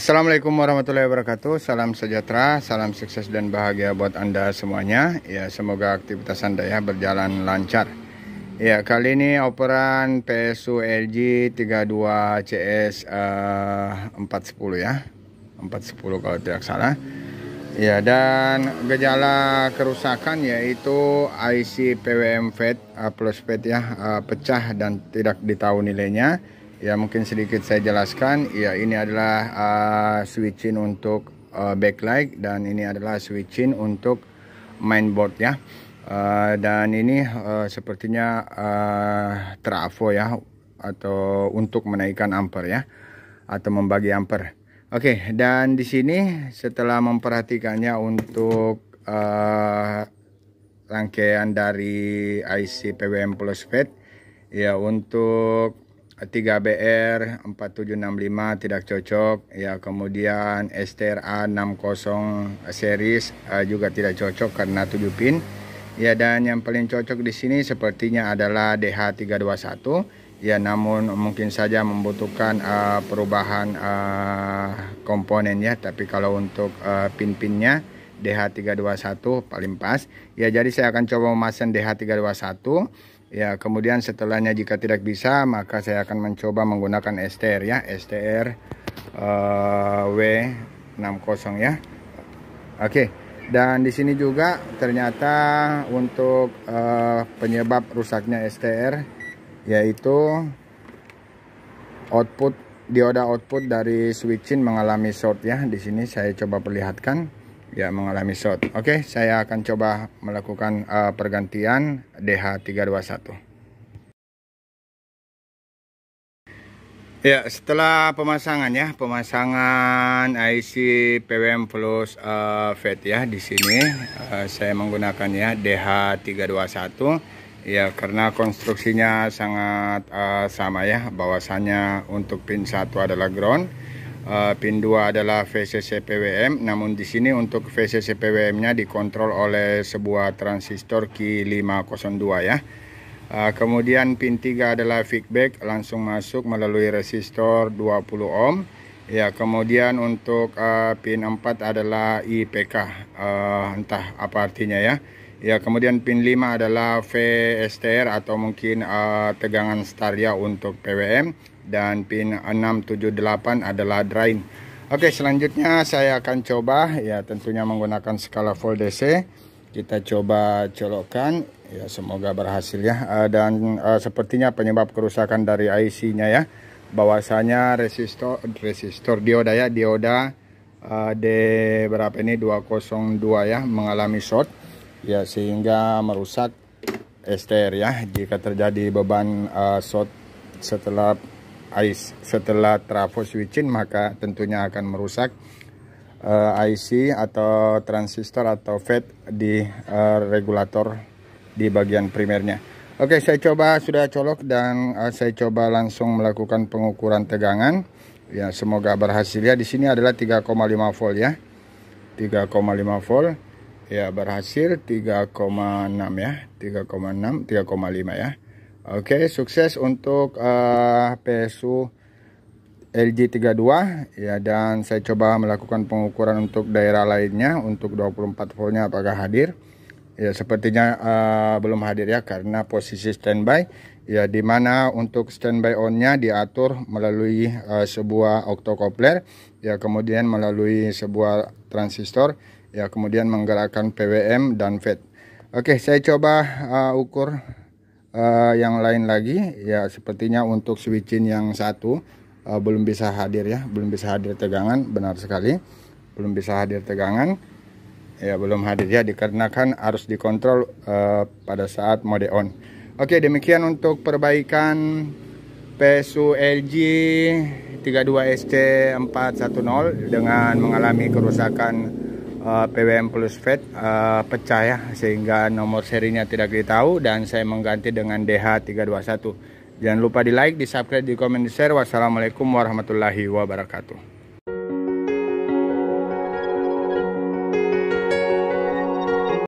Assalamualaikum warahmatullahi wabarakatuh. Salam sejahtera, salam sukses dan bahagia buat Anda semuanya. Ya, semoga aktivitas Anda ya berjalan lancar. Ya, kali ini operan PSU LG 32 CS uh, 410 ya. 410 kalau tidak salah. Ya, dan gejala kerusakan yaitu IC PWM FET uh, eh, plus FET ya, uh, pecah dan tidak ditahu nilainya Ya mungkin sedikit saya jelaskan. Ya ini adalah uh, ah, switching untuk uh, backlight dan ini adalah switching untuk mainboard ya. Uh, dan ini uh, sepertinya uh, trafo ya atau untuk menaikkan ampere ya atau membagi ampere. Oke, okay, dan di sini setelah memperhatikannya untuk uh, rangkaian dari IC PWM Plus Fed ya untuk 3BR 4765 tidak cocok ya kemudian STRA 60 series uh, juga tidak cocok karena 7 pin ya dan yang paling cocok di sini sepertinya adalah DH321 ya namun mungkin saja membutuhkan uh, perubahan uh, komponen ya tapi kalau untuk uh, pin-pinnya DH321 paling pas ya jadi saya akan coba memasang DH321 Ya, kemudian setelahnya jika tidak bisa, maka saya akan mencoba menggunakan STR ya, STR uh, W60 ya. Oke. Dan di sini juga ternyata untuk uh, penyebab rusaknya STR yaitu output dioda output dari switching mengalami short ya. Di sini saya coba perlihatkan. Ya mengalami short. Oke, okay, saya akan coba melakukan uh, pergantian DH321. Ya, setelah pemasangan ya, pemasangan IC PWM Plus uh, eh, FET ya di sini uh, saya menggunakan ya DH321 ya karena konstruksinya sangat uh, sama ya, bahwasannya untuk pin 1 adalah ground Eh, PIN 2 adalah VCC PWM, namun di sini untuk pwm nya dikontrol oleh sebuah transistor Q502 ya. Eh, kemudian pin 3 adalah feedback langsung masuk melalui resistor 20 ohm. Ya, kemudian untuk eh, pin 4 adalah IPK entah apa artinya ya. Ya, kemudian pin 5 adalah VSTR atau mungkin uh, tegangan staria untuk PWM dan pin 678 adalah drain. Oke, selanjutnya saya akan coba ya tentunya menggunakan skala volt DC. Kita coba colokkan ya semoga berhasil ya. Uh, dan uh, sepertinya penyebab kerusakan dari IC-nya ya bahwasanya resistor resistor dioda ya dioda uh, D berapa ini 202 ya mengalami short ya sehingga merusak ester ya jika terjadi beban uh, short setelah ICE setelah trafo switching maka tentunya akan merusak uh, eh, IC atau transistor atau FET di uh, regulator di bagian primernya Oke saya coba sudah colok dan uh, saya coba langsung melakukan pengukuran tegangan ya semoga berhasil ya di sini adalah 3,5 volt ya 3,5 volt ya berhasil 3,6 ya 3,6 3,5 ya Oke sukses untuk uh, PSU LG32 ya dan saya coba melakukan pengukuran untuk daerah lainnya untuk 24 voltnya apakah hadir ya sepertinya uh, belum hadir ya karena posisi standby ya dimana untuk standby onnya diatur melalui uh, sebuah octocoupler ya kemudian melalui sebuah transistor ya kemudian menggerakkan PWM dan FED oke saya coba uh, ukur uh, yang lain lagi ya sepertinya untuk switching yang satu uh, belum bisa hadir ya belum bisa hadir tegangan benar sekali belum bisa hadir tegangan ya belum hadir ya dikarenakan harus dikontrol uh, pada saat mode on oke demikian untuk perbaikan PSU LG 32SC410 dengan mengalami kerusakan uh, eh, PWM Plus Fed uh, pecah ya sehingga nomor serinya tidak tahu dan saya mengganti dengan DH321. Jangan lupa di like, di subscribe, di komen, di share. Wassalamualaikum warahmatullahi wabarakatuh.